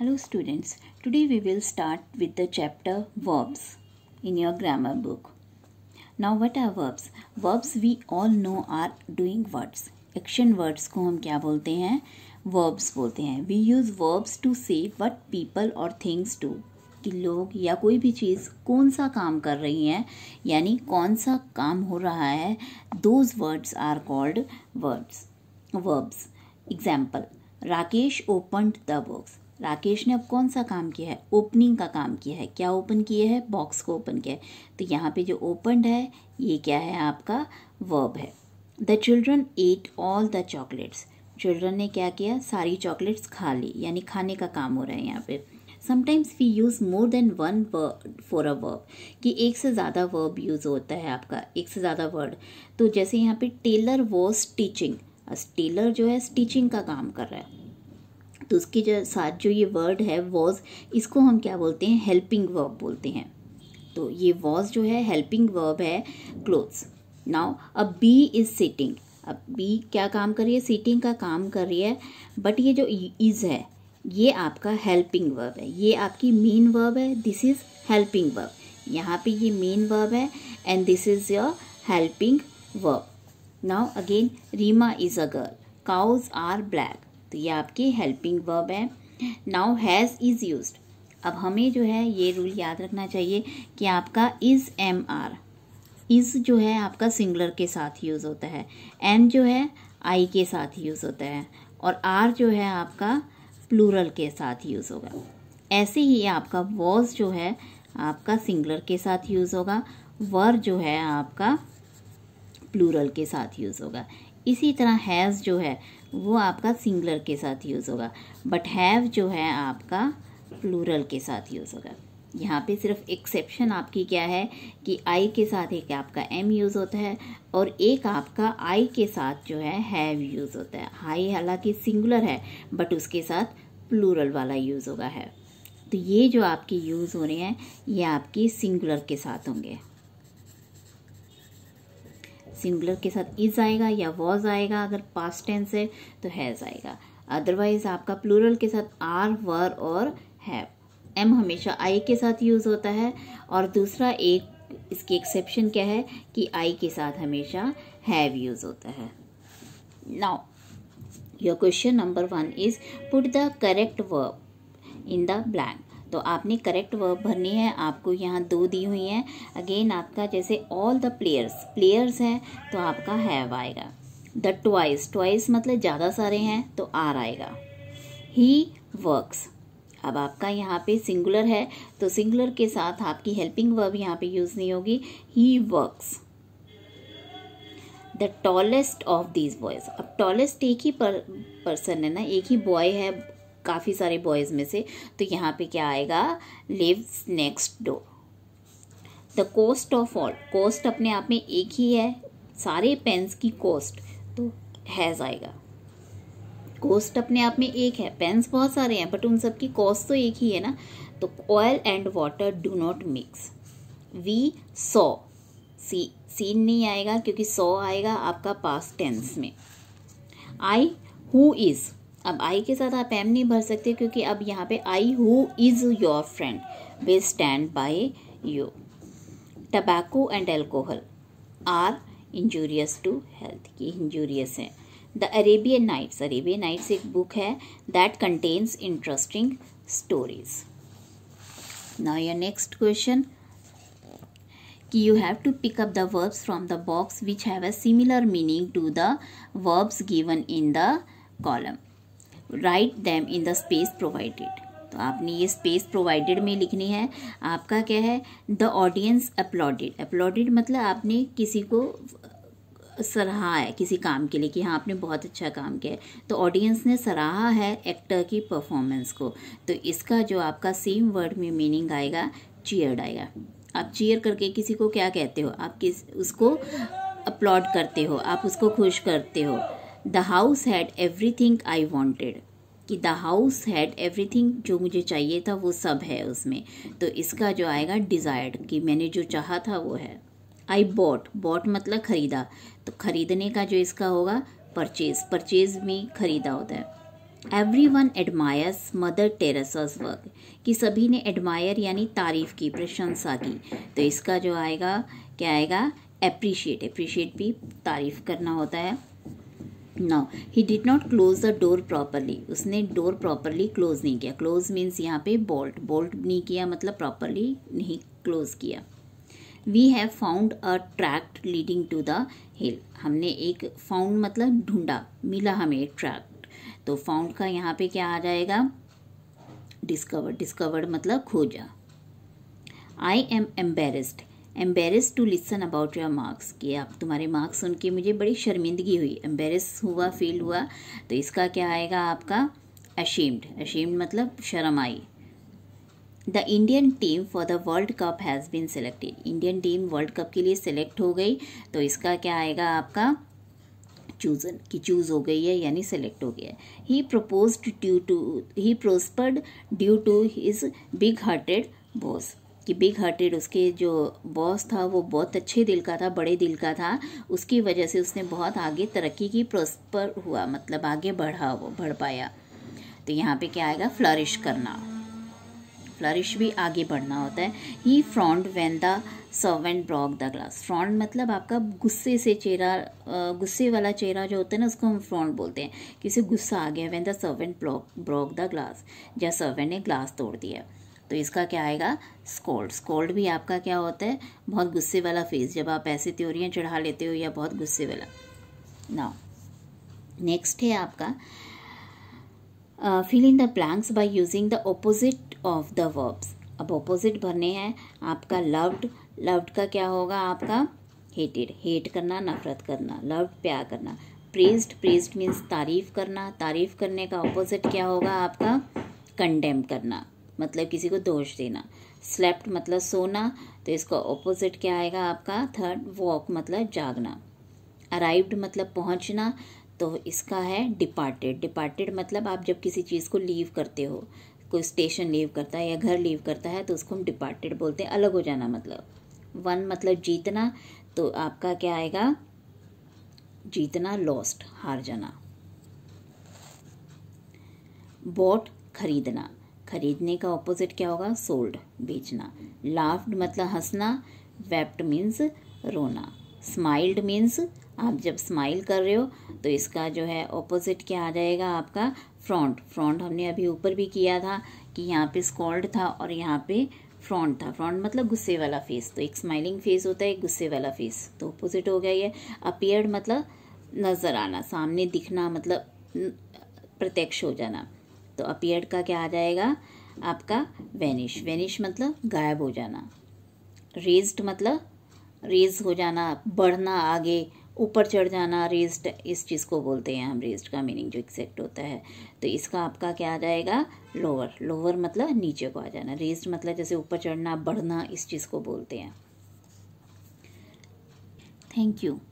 Hello students, today we will start with the chapter verbs in your grammar book. Now what are verbs? Verbs we all know are doing words. Action words को हम क्या बोलते हैं Verbs बोलते हैं We use verbs to say what people or things do. कि लोग या कोई भी चीज़ कौन सा काम कर रही हैं यानी कौन सा काम हो रहा है those words are called words verbs example Rakesh open the books Rakesh ने अब कौन सा काम किया है ओपनिंग का काम किया है क्या ओपन किया है बॉक्स को ओपन किया है तो यहाँ पे जो ओपनड है ये क्या है आपका वर्ब है the children ate all the chocolates children ने क्या किया सारी चॉकलेट्स खा ली यानी खाने का काम हो रहा है यहाँ पे sometimes we use more than one word for a verb कि एक से ज़्यादा वर्ब यूज़ होता है आपका एक से ज़्यादा वर्ड तो जैसे यहाँ पे टेलर वॉज टीचिंग टेलर जो है स्टीचिंग का काम कर रहा है तो उसके जो साथ जो ये वर्ड है वॉज इसको हम क्या बोलते हैं हेल्पिंग वर्ब बोलते हैं तो ये वॉज जो है हेल्पिंग वर्ब है क्लोथ्स नाउ अब बी इज़ सिटिंग अब बी क्या काम कर रही है सीटिंग का काम कर रही है बट ये जो इज़ है ये आपका हेल्पिंग वर्ब है ये आपकी मेन वर्ब है दिस इज़ हेल्पिंग वर्ब यहाँ पे ये मेन वर्ब है and this is your helping verb now again Reema is a girl cows are black तो ये आपकी हेल्पिंग वर्ब है नाउ हैज़ इज़ यूज अब हमें जो है ये रूल याद रखना चाहिए कि आपका इज़ एम आर इज़ जो है आपका सिंगुलर के साथ यूज़ होता है एम जो है आई के साथ यूज़ होता है और आर जो है आपका प्लूरल के साथ यूज़ होगा ऐसे ही आपका वॉज जो है आपका सिंगुलर के साथ यूज़ होगा वर जो है आपका प्लूरल के साथ यूज़ होगा इसी तरह हैज़ जो है वो आपका सिंगलर के साथ यूज़ होगा बट हैव जो है आपका प्लूरल के साथ यूज़ होगा यहाँ पे सिर्फ एक्सेप्शन आपकी क्या है कि आई के साथ एक आपका एम यूज़ होता है और एक आपका आई के साथ जो है हैव यूज़ होता है हाई हालांकि सिंगुलर है बट उसके साथ प्लूरल वाला यूज़ होगा है तो ये जो आपके यूज़ हो रहे हैं ये आपकी सिंगुलर के साथ होंगे सिंगुलर के साथ इज़ आएगा या वॉज आएगा अगर पास्ट टेंस है तो हैज़ आएगा अदरवाइज आपका प्लूरल के साथ आर वर और हैव एम हमेशा आई के साथ यूज़ होता है और दूसरा एक इसकी एक्सेप्शन क्या है कि आई के साथ हमेशा हैव यूज़ होता है now your question number one is put the correct verb in the blank तो आपने करेक्ट वर्ब भरनी है आपको यहाँ दो दी हुई हैं अगेन आपका जैसे ऑल द प्लेयर्स प्लेयर्स हैं तो आपका हैव आएगा द ट्वाइस ट्वाइस मतलब ज़्यादा सारे हैं तो आर आएगा ही वर्क्स अब आपका यहाँ पे सिंगुलर है तो सिंगुलर के साथ आपकी हेल्पिंग वर्ब यहाँ पे यूज़ नहीं होगी he works the tallest of these boys अब टॉलेस्ट एक ही पर, पर्सन है ना एक ही बॉय है काफ़ी सारे बॉयज़ में से तो यहाँ पे क्या आएगा lives next door the cost of all cost अपने आप में एक ही है सारे पेन्स की कोस्ट तो हैज़ आएगा कोस्ट अपने आप में एक है पेन्स बहुत सारे हैं बट उन सब की कॉस्ट तो एक ही है ना तो oil and water do not mix we saw see seen नहीं आएगा क्योंकि सॉ आएगा आपका पास टेंस में आई हु इज़ अब आई के साथ आप एम नहीं भर सकते क्योंकि अब यहाँ पे I who is your friend will stand by you tobacco and alcohol are injurious to health ये इंजूरियस है the Arabian nights Arabian nights एक बुक है that contains interesting stories now your next question कि you have to pick up the verbs from the box which have a similar meaning to the verbs given in the column write them in the space provided तो आपने ये space provided में लिखनी है आपका क्या है द ऑडियंस अपलॉडेड अपलॉडेड मतलब आपने किसी को सराहा है किसी काम के लिए कि हाँ आपने बहुत अच्छा काम किया है तो ऑडियंस ने सराहा है एक्टर की परफॉर्मेंस को तो इसका जो आपका सेम वर्ड में मीनिंग आएगा चीयर्ड आएगा आप चीयर करके किसी को क्या कहते हो आप किस उसको अपलॉड करते हो आप उसको खुश करते हो the house had everything I wanted कि the house had everything जो मुझे चाहिए था वो सब है उसमें तो इसका जो आएगा डिज़ायर्ड कि मैंने जो चाहा था वो है आई बॉट बॉट मतलब ख़रीदा तो ख़रीदने का जो इसका होगा परचेज परचेज में ख़रीदा होता है everyone admires Mother Teresa's work कि सभी ने एडमायर यानी तारीफ़ की प्रशंसा की तो इसका जो आएगा क्या आएगा अप्रिशिएट अप्रिशिएट भी तारीफ़ करना होता है now he did not close the door properly उसने डोर प्रॉपरली क्लोज नहीं किया क्लोज मीन्स यहाँ पे बोल्ट बोल्ट नहीं किया मतलब प्रॉपरली नहीं क्लोज किया we have found a tract leading to the hill हमने एक फाउंड मतलब ढूंढा मिला हमें ट्रैक्ट तो फाउंड का यहाँ पे क्या आ जाएगा डिस्कवर्ड डिस्कवर्ड मतलब खोजा I am embarrassed embarrass to listen about your marks कि आप तुम्हारे मार्क्स सुन के मुझे बड़ी शर्मिंदगी हुई एम्बेरस हुआ फील हुआ तो इसका क्या आएगा आपका अशीम्ड अशीम्ड मतलब शर्म I the Indian team for the world cup has been selected Indian team world cup के लिए सेलेक्ट हो गई तो इसका क्या आएगा आपका चूजन की चूज हो गई है यानी सेलेक्ट हो गया he propose due to he prospered due to his big hearted boss कि बिग हार्टेड उसके जो बॉस था वो बहुत अच्छे दिल का था बड़े दिल का था उसकी वजह से उसने बहुत आगे तरक्की की प्रोस्पर हुआ मतलब आगे बढ़ा वो बढ़ पाया तो यहाँ पे क्या आएगा फ्लरिश करना फ्लरिश भी आगे बढ़ना होता है he frowned when the servant broke the glass frowned मतलब आपका गुस्से से चेहरा गुस्से वाला चेहरा जो होता है ना उसको हम फ्रॉन्ड बोलते हैं किसी गुस्सा आ गया when the servant broke broke the glass जहाँ सर्वेंट ने ग्लास तोड़ दिया तो इसका क्या आएगा स्कोल्ड स्कोल्ड भी आपका क्या होता है बहुत गुस्से वाला फेस जब आप ऐसी त्योरियाँ चढ़ा लेते हो या बहुत गुस्से वाला ना नेक्स्ट है आपका fill in the blanks by using the opposite of the verbs अब ऑपोजिट भरने हैं आपका लव्ड लव्ड का क्या होगा आपका हेटेड हेट करना नफरत करना लव्ड प्यार करना प्रेस्ड प्रेस्ड मीन्स तारीफ़ करना तारीफ़ करने का ऑपोजिट क्या होगा आपका कंडेम करना मतलब किसी को दोष देना स्लेप्ट मतलब सोना तो इसका ऑपोजिट क्या आएगा आपका थर्ड वॉक मतलब जागना अराइव्ड मतलब पहुंचना तो इसका है डिपार्टेड डिपार्टेड मतलब आप जब किसी चीज़ को लीव करते हो कोई स्टेशन लीव करता है या घर लीव करता है तो उसको हम डिपार्टेड बोलते हैं अलग हो जाना मतलब वन मतलब जीतना तो आपका क्या आएगा जीतना लॉस्ट हार जाना बोट खरीदना खरीदने का ऑपोजिट क्या होगा सोल्ड बेचना लाफ्ड मतलब हंसना वेप्ट मीन्स रोना स्माइल्ड मीन्स आप जब स्माइल कर रहे हो तो इसका जो है ऑपोजिट क्या आ जाएगा आपका फ्रॉन्ट फ्रॉन्ट हमने अभी ऊपर भी किया था कि यहाँ पे स्कॉल्ड था और यहाँ पे फ्रॉन्ट था फ्रॉन्ट मतलब गुस्से वाला फेस तो एक स्माइलिंग फेस होता है एक गुस्से वाला फेस तो ऑपोजिट हो गया ये अपियर्ड मतलब नज़र आना सामने दिखना मतलब प्रत्यक्ष हो जाना तो अपियर्ड का क्या आ जाएगा आपका वैनिश वैनिश मतलब गायब हो जाना रेज्ड मतलब रेज हो जाना बढ़ना आगे ऊपर चढ़ जाना रेज्ड इस चीज़ को बोलते हैं हम रेज्ड का मीनिंग जो एग्जैक्ट होता है तो इसका आपका क्या आ जाएगा लोअर लोअर मतलब नीचे को आ जाना रेज्ड मतलब जैसे ऊपर चढ़ना बढ़ना इस चीज़ को बोलते हैं थैंक यू